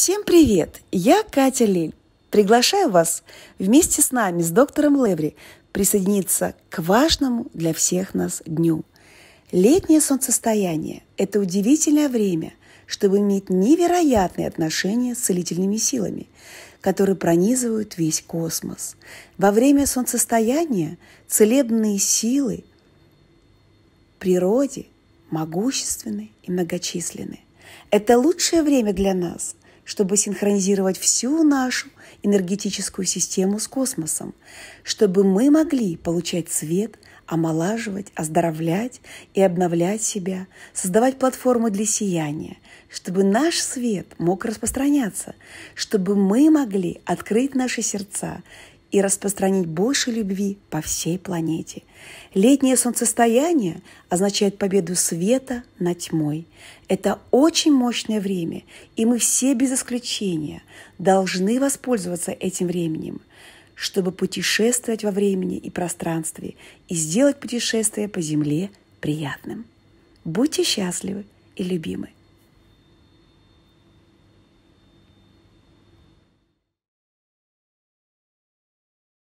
Всем привет! Я Катя Лиль. Приглашаю вас вместе с нами, с доктором Леври, присоединиться к важному для всех нас дню. Летнее солнцестояние – это удивительное время, чтобы иметь невероятные отношения с целительными силами, которые пронизывают весь космос. Во время солнцестояния целебные силы природе могущественны и многочисленны. Это лучшее время для нас – чтобы синхронизировать всю нашу энергетическую систему с космосом, чтобы мы могли получать свет, омолаживать, оздоровлять и обновлять себя, создавать платформу для сияния, чтобы наш свет мог распространяться, чтобы мы могли открыть наши сердца и распространить больше любви по всей планете. Летнее солнцестояние означает победу света над тьмой. Это очень мощное время, и мы все без исключения должны воспользоваться этим временем, чтобы путешествовать во времени и пространстве и сделать путешествие по Земле приятным. Будьте счастливы и любимы.